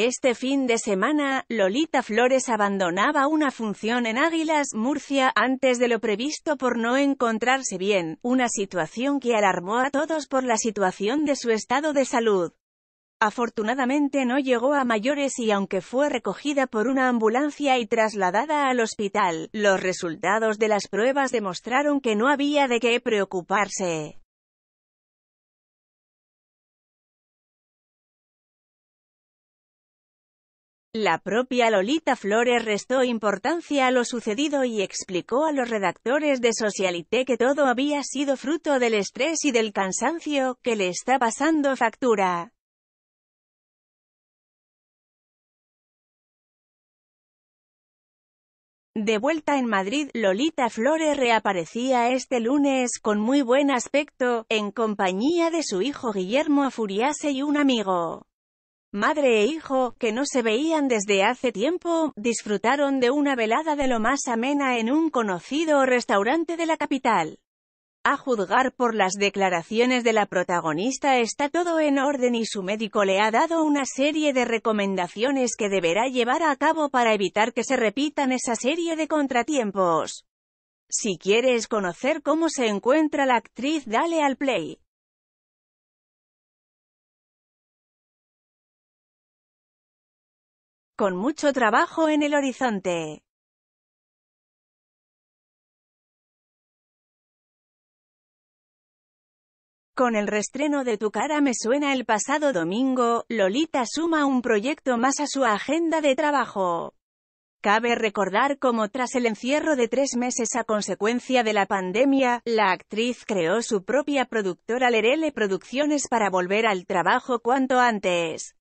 Este fin de semana, Lolita Flores abandonaba una función en Águilas, Murcia, antes de lo previsto por no encontrarse bien, una situación que alarmó a todos por la situación de su estado de salud. Afortunadamente no llegó a mayores y aunque fue recogida por una ambulancia y trasladada al hospital, los resultados de las pruebas demostraron que no había de qué preocuparse. La propia Lolita Flores restó importancia a lo sucedido y explicó a los redactores de Socialité que todo había sido fruto del estrés y del cansancio, que le está pasando factura. De vuelta en Madrid, Lolita Flores reaparecía este lunes con muy buen aspecto, en compañía de su hijo Guillermo Afuriase y un amigo. Madre e hijo, que no se veían desde hace tiempo, disfrutaron de una velada de lo más amena en un conocido restaurante de la capital. A juzgar por las declaraciones de la protagonista está todo en orden y su médico le ha dado una serie de recomendaciones que deberá llevar a cabo para evitar que se repitan esa serie de contratiempos. Si quieres conocer cómo se encuentra la actriz dale al play. con mucho trabajo en el horizonte. Con el restreno de Tu cara me suena el pasado domingo, Lolita suma un proyecto más a su agenda de trabajo. Cabe recordar cómo tras el encierro de tres meses a consecuencia de la pandemia, la actriz creó su propia productora Lerele Producciones para volver al trabajo cuanto antes.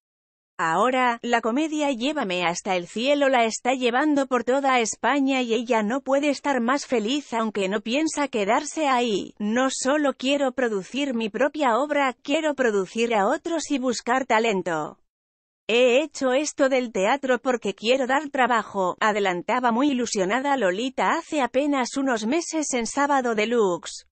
Ahora, la comedia Llévame hasta el cielo la está llevando por toda España y ella no puede estar más feliz aunque no piensa quedarse ahí. No solo quiero producir mi propia obra, quiero producir a otros y buscar talento. He hecho esto del teatro porque quiero dar trabajo, adelantaba muy ilusionada Lolita hace apenas unos meses en Sábado Deluxe.